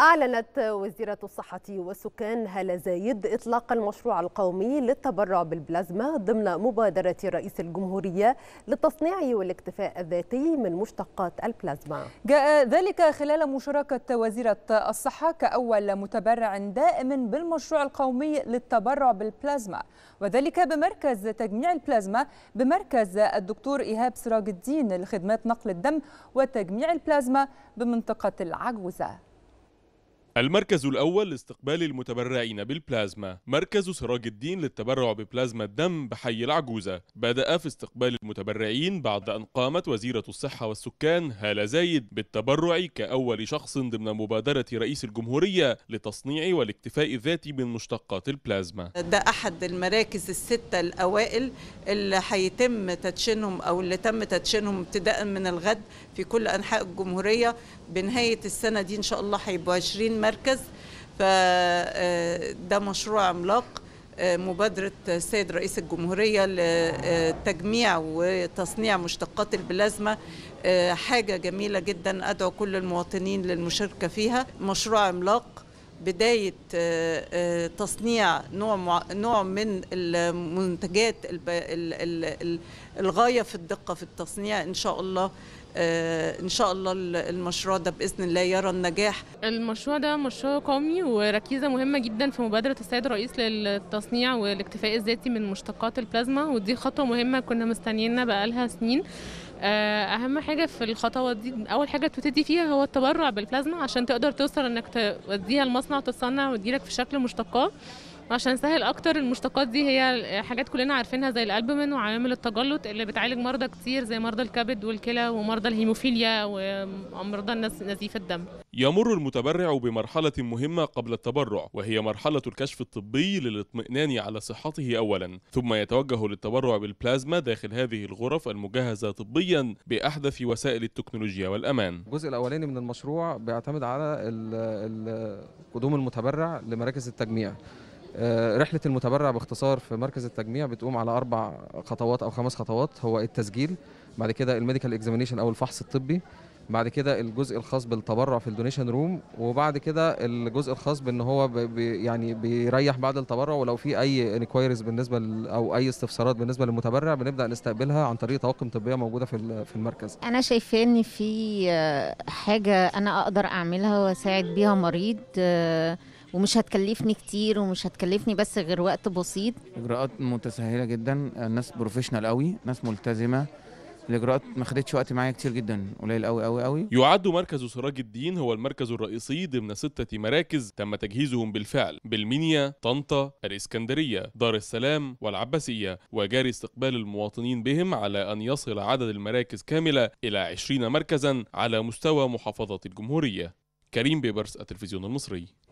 أعلنت وزيرة الصحة والسكان هالة زايد إطلاق المشروع القومي للتبرع بالبلازما ضمن مبادرة رئيس الجمهورية للتصنيع والاكتفاء الذاتي من مشتقات البلازما. جاء ذلك خلال مشاركة وزيرة الصحة كأول متبرع دائم بالمشروع القومي للتبرع بالبلازما وذلك بمركز تجميع البلازما بمركز الدكتور إيهاب سراج الدين لخدمات نقل الدم وتجميع البلازما بمنطقة العجوزة. المركز الأول لاستقبال المتبرعين بالبلازما مركز سراج الدين للتبرع ببلازما الدم بحي العجوزة بدأ في استقبال المتبرعين بعد أن قامت وزيرة الصحة والسكان هالة زايد بالتبرع كأول شخص ضمن مبادرة رئيس الجمهورية لتصنيع والاكتفاء الذاتي من مشتقات البلازما ده أحد المراكز الستة الأوائل اللي هيتم تدشينهم أو اللي تم تدشينهم ابتداء من الغد في كل أنحاء الجمهورية بنهاية السنة دي إن شاء الله هيبقوا 20 المركز فده آه، مشروع عملاق آه، مبادرة السيد رئيس الجمهورية لتجميع آه، وتصنيع مشتقات البلازما حاجة جميلة جدا أدعو كل المواطنين للمشاركة فيها مشروع عملاق بداية آه، آه، تصنيع نوع نوع من المنتجات الغاية في الدقة في التصنيع إن شاء الله آه، ان شاء الله المشروع ده باذن الله يرى النجاح المشروع ده مشروع قومي وركيزه مهمه جدا في مبادره السيد الرئيس للتصنيع والاكتفاء الذاتي من مشتقات البلازما ودي خطوه مهمه كنا مستنيينها بقالها سنين آه، اهم حاجه في الخطوات دي اول حاجه بتبتدي فيها هو التبرع بالبلازما عشان تقدر توصل انك توديها المصنع وتتصنع وتجيلك في شكل مشتقاه وعشان نسهل اكتر المشتقات دي هي حاجات كلنا عارفينها زي الالبومين وعوامل التجلط اللي بتعالج مرضى كتير زي مرضى الكبد والكلى ومرضى الهيموفيليا ومرضى نزيف الدم يمر المتبرع بمرحلة مهمة قبل التبرع وهي مرحلة الكشف الطبي للاطمئنان على صحته أولا ثم يتوجه للتبرع بالبلازما داخل هذه الغرف المجهزة طبيا بأحدث وسائل التكنولوجيا والأمان الجزء الأولاني من المشروع بيعتمد على قدوم المتبرع لمراكز التجميع آه، رحلة المتبرع باختصار في مركز التجميع بتقوم على أربع خطوات أو خمس خطوات هو التسجيل بعد كده الميديكال اكزامينيشن أو الفحص الطبي بعد كده الجزء الخاص بالتبرع في الدونيشن روم وبعد كده الجزء الخاص بان هو بي يعني بيريح بعد التبرع ولو في اي انكوايريز بالنسبه او اي استفسارات بالنسبه للمتبرع بنبدا نستقبلها عن طريق طواقم طبيه موجوده في في المركز. انا شايفاه ان في حاجه انا اقدر اعملها واساعد بيها مريض آه، ومش هتكلفني كتير ومش هتكلفني بس غير وقت بسيط اجراءات متسهله جدا الناس بروفيشنال قوي ناس ملتزمه الاجراءات ما خدتش وقت معايا كتير جدا قليل قوي قوي قوي يعد مركز سراج الدين هو المركز الرئيسي ضمن ستة مراكز تم تجهيزهم بالفعل بالمنيا طنطا الإسكندرية دار السلام والعباسية وجاري استقبال المواطنين بهم على أن يصل عدد المراكز كاملة إلى 20 مركزا على مستوى محافظة الجمهورية كريم بيبرس التلفزيون المصري